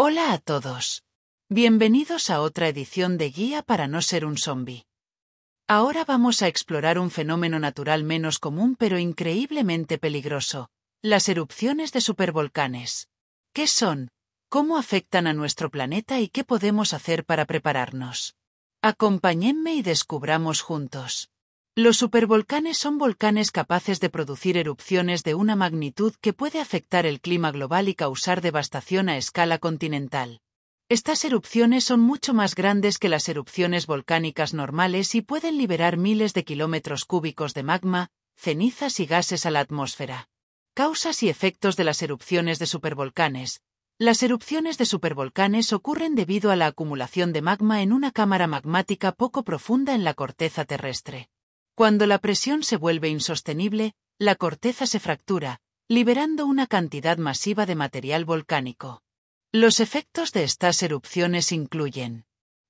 Hola a todos. Bienvenidos a otra edición de Guía para no ser un zombie. Ahora vamos a explorar un fenómeno natural menos común pero increíblemente peligroso, las erupciones de supervolcanes. ¿Qué son? ¿Cómo afectan a nuestro planeta y qué podemos hacer para prepararnos? Acompáñenme y descubramos juntos. Los supervolcanes son volcanes capaces de producir erupciones de una magnitud que puede afectar el clima global y causar devastación a escala continental. Estas erupciones son mucho más grandes que las erupciones volcánicas normales y pueden liberar miles de kilómetros cúbicos de magma, cenizas y gases a la atmósfera. Causas y efectos de las erupciones de supervolcanes. Las erupciones de supervolcanes ocurren debido a la acumulación de magma en una cámara magmática poco profunda en la corteza terrestre. Cuando la presión se vuelve insostenible, la corteza se fractura, liberando una cantidad masiva de material volcánico. Los efectos de estas erupciones incluyen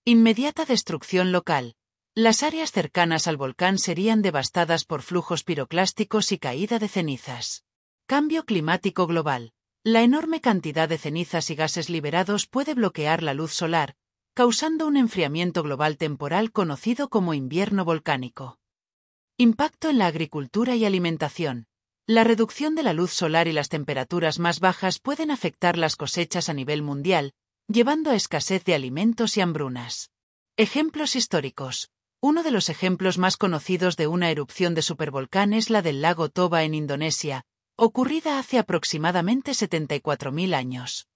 inmediata destrucción local. Las áreas cercanas al volcán serían devastadas por flujos piroclásticos y caída de cenizas. Cambio climático global. La enorme cantidad de cenizas y gases liberados puede bloquear la luz solar, causando un enfriamiento global temporal conocido como invierno volcánico. Impacto en la agricultura y alimentación. La reducción de la luz solar y las temperaturas más bajas pueden afectar las cosechas a nivel mundial, llevando a escasez de alimentos y hambrunas. Ejemplos históricos. Uno de los ejemplos más conocidos de una erupción de supervolcán es la del lago Toba en Indonesia, ocurrida hace aproximadamente 74.000 años.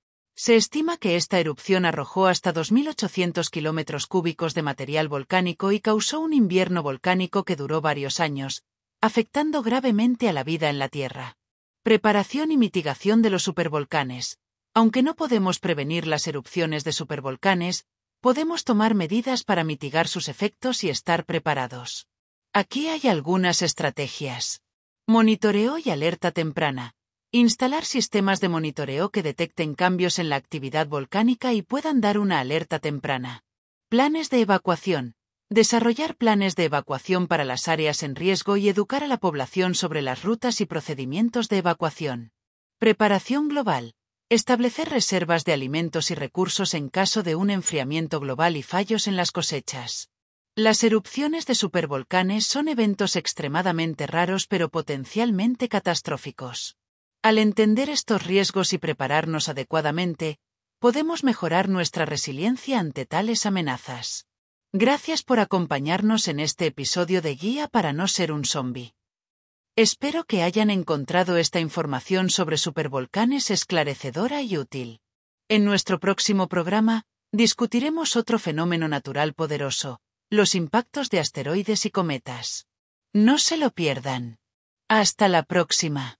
Se estima que esta erupción arrojó hasta 2.800 kilómetros cúbicos de material volcánico y causó un invierno volcánico que duró varios años, afectando gravemente a la vida en la Tierra. Preparación y mitigación de los supervolcanes. Aunque no podemos prevenir las erupciones de supervolcanes, podemos tomar medidas para mitigar sus efectos y estar preparados. Aquí hay algunas estrategias. Monitoreo y alerta temprana. Instalar sistemas de monitoreo que detecten cambios en la actividad volcánica y puedan dar una alerta temprana. Planes de evacuación. Desarrollar planes de evacuación para las áreas en riesgo y educar a la población sobre las rutas y procedimientos de evacuación. Preparación global. Establecer reservas de alimentos y recursos en caso de un enfriamiento global y fallos en las cosechas. Las erupciones de supervolcanes son eventos extremadamente raros pero potencialmente catastróficos. Al entender estos riesgos y prepararnos adecuadamente, podemos mejorar nuestra resiliencia ante tales amenazas. Gracias por acompañarnos en este episodio de Guía para no ser un zombie. Espero que hayan encontrado esta información sobre supervolcanes esclarecedora y útil. En nuestro próximo programa, discutiremos otro fenómeno natural poderoso, los impactos de asteroides y cometas. No se lo pierdan. Hasta la próxima.